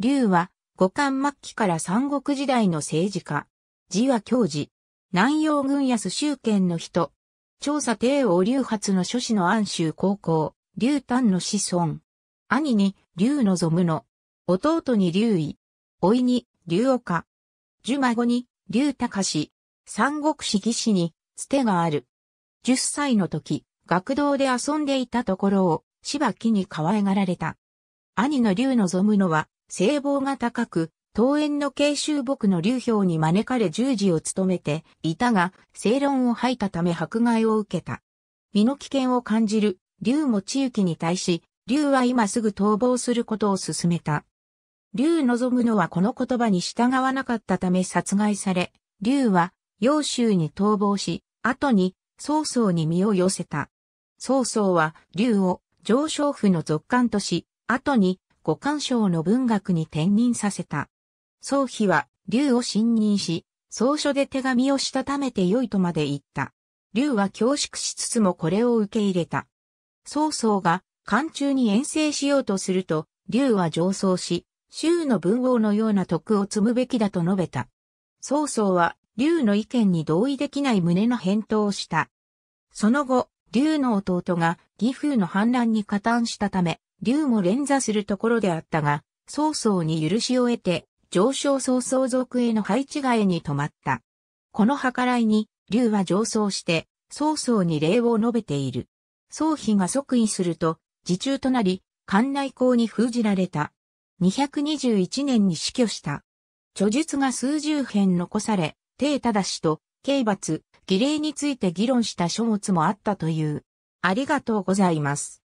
劉は五冠末期から三国時代の政治家。字は教授。南洋軍安宗県の人。調査帝王劉発の諸子の安州高校、劉丹の子孫。兄に劉のぞむの。弟に劉位。甥に劉岡。樹孫に劉隆。三国志義士につてがある。十歳の時、学童で遊んでいたところを、芝木に可愛がられた。兄の劉のぞむのは、聖望が高く、桃園の慶州牧の流氷に招かれ十字を務めていたが、正論を吐いたため迫害を受けた。身の危険を感じる、竜も地域に対し、竜は今すぐ逃亡することを勧めた。竜望むのはこの言葉に従わなかったため殺害され、竜は、陽州に逃亡し、後に、曹操に身を寄せた。曹操は、竜を、上昇府の続官とし、後に、五官賞の文学に転任させた。宗妃は、竜を信任し、草書で手紙をしたためて良いとまで言った。竜は恐縮しつつもこれを受け入れた。曹操が、漢中に遠征しようとすると、竜は上奏し、周の文王のような徳を積むべきだと述べた。曹操は、竜の意見に同意できない胸の返答をした。その後、竜の弟が義父の反乱に加担したため、竜も連座するところであったが、曹操に許しを得て、上昇曹操族への配置替えに止まった。この計らいに、竜は上奏して、曹操に礼を述べている。曹妃が即位すると、自中となり、館内校に封じられた。221年に死去した。著述が数十編残され、帝正氏と刑罰、儀礼について議論した書物もあったという。ありがとうございます。